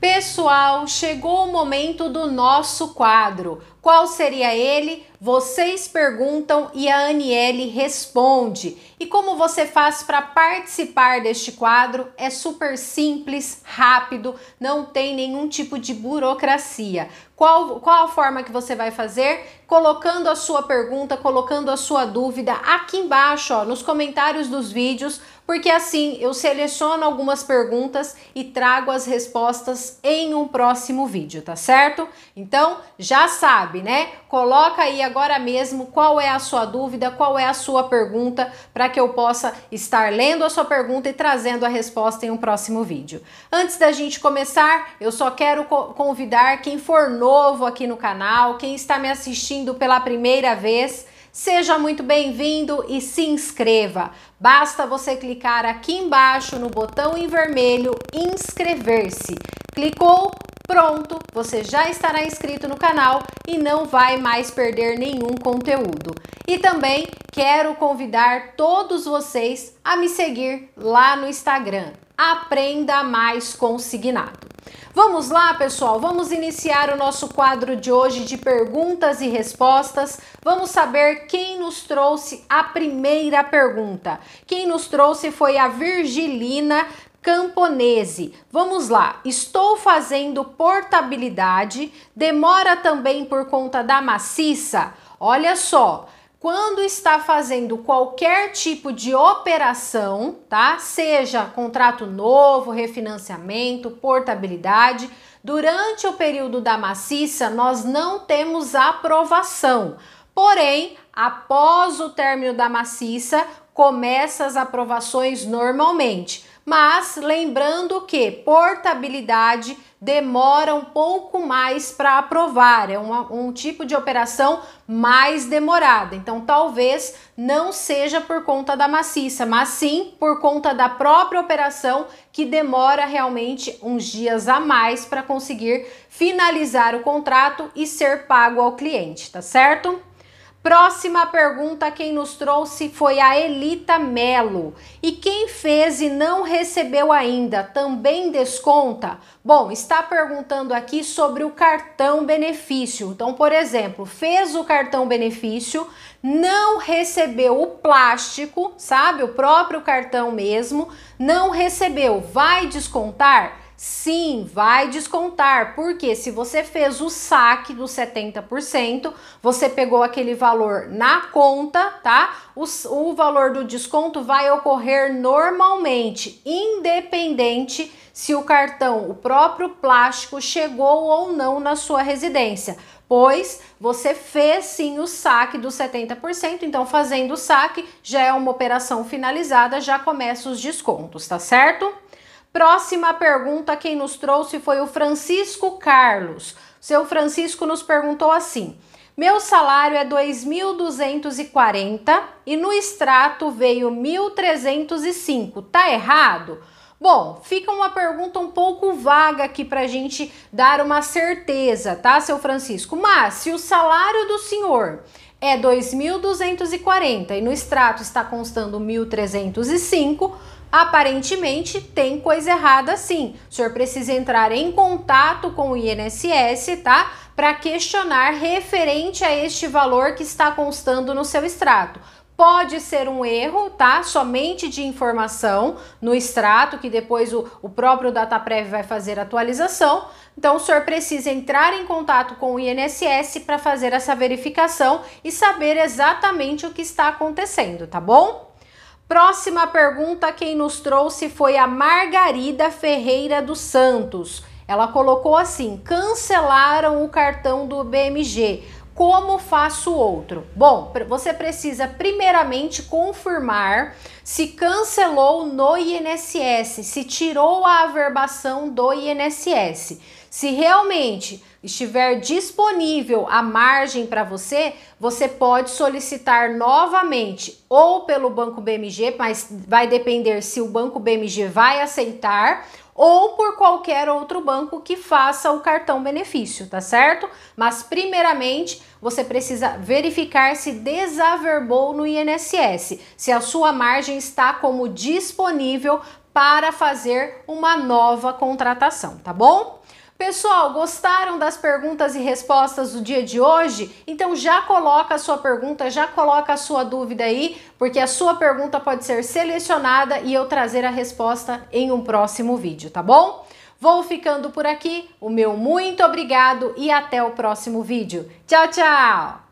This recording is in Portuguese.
Pessoal, chegou o momento do nosso quadro. Qual seria ele? Vocês perguntam e a Aniele responde. E como você faz para participar deste quadro? É super simples, rápido, não tem nenhum tipo de burocracia. Qual, qual a forma que você vai fazer? Colocando a sua pergunta, colocando a sua dúvida aqui embaixo, ó, nos comentários dos vídeos, porque assim eu seleciono algumas perguntas e trago as respostas em um próximo vídeo, tá certo? Então já sabe sabe, né? Coloca aí agora mesmo qual é a sua dúvida, qual é a sua pergunta, para que eu possa estar lendo a sua pergunta e trazendo a resposta em um próximo vídeo. Antes da gente começar, eu só quero convidar quem for novo aqui no canal, quem está me assistindo pela primeira vez, Seja muito bem-vindo e se inscreva. Basta você clicar aqui embaixo no botão em vermelho inscrever-se. Clicou, Pronto, você já estará inscrito no canal e não vai mais perder nenhum conteúdo. E também quero convidar todos vocês a me seguir lá no Instagram. Aprenda mais consignado. Vamos lá, pessoal, vamos iniciar o nosso quadro de hoje de perguntas e respostas. Vamos saber quem nos trouxe a primeira pergunta. Quem nos trouxe foi a Virgilina Camponese. Vamos lá, estou fazendo portabilidade, demora também por conta da maciça. Olha só, quando está fazendo qualquer tipo de operação, tá? Seja contrato novo, refinanciamento, portabilidade, durante o período da maciça nós não temos aprovação. Porém, após o término da maciça, começa as aprovações normalmente mas lembrando que portabilidade demora um pouco mais para aprovar, é uma, um tipo de operação mais demorada. Então, talvez não seja por conta da maciça, mas sim por conta da própria operação que demora realmente uns dias a mais para conseguir finalizar o contrato e ser pago ao cliente, tá certo? Próxima pergunta, quem nos trouxe foi a Elita Melo. E quem fez e não recebeu ainda, também desconta? Bom, está perguntando aqui sobre o cartão benefício. Então, por exemplo, fez o cartão benefício, não recebeu o plástico, sabe? O próprio cartão mesmo, não recebeu, vai descontar? Sim, vai descontar, porque se você fez o saque dos 70%, você pegou aquele valor na conta, tá? O, o valor do desconto vai ocorrer normalmente, independente se o cartão, o próprio plástico, chegou ou não na sua residência pois você fez sim o saque dos 70%, então fazendo o saque já é uma operação finalizada, já começa os descontos, tá certo? Próxima pergunta, quem nos trouxe foi o Francisco Carlos. O seu Francisco nos perguntou assim: meu salário é 2.240 e no extrato veio 1.305. Tá errado? Bom, fica uma pergunta um pouco vaga aqui para a gente dar uma certeza, tá, seu Francisco? Mas se o salário do senhor é 2240 e no extrato está constando 1305, aparentemente tem coisa errada sim. O senhor precisa entrar em contato com o INSS, tá? Para questionar referente a este valor que está constando no seu extrato. Pode ser um erro, tá? Somente de informação no extrato, que depois o, o próprio DataPrev vai fazer atualização. Então, o senhor precisa entrar em contato com o INSS para fazer essa verificação e saber exatamente o que está acontecendo, tá bom? Próxima pergunta, quem nos trouxe foi a Margarida Ferreira dos Santos. Ela colocou assim: cancelaram o cartão do BMG como faço outro? Bom, você precisa primeiramente confirmar se cancelou no INSS, se tirou a averbação do INSS. Se realmente estiver disponível a margem para você, você pode solicitar novamente ou pelo Banco BMG, mas vai depender se o Banco BMG vai aceitar ou por qualquer outro banco que faça o cartão benefício, tá certo? Mas primeiramente você precisa verificar se desaverbou no INSS, se a sua margem está como disponível para fazer uma nova contratação, tá bom? Pessoal, gostaram das perguntas e respostas do dia de hoje? Então já coloca a sua pergunta, já coloca a sua dúvida aí, porque a sua pergunta pode ser selecionada e eu trazer a resposta em um próximo vídeo, tá bom? Vou ficando por aqui. O meu muito obrigado e até o próximo vídeo. Tchau, tchau!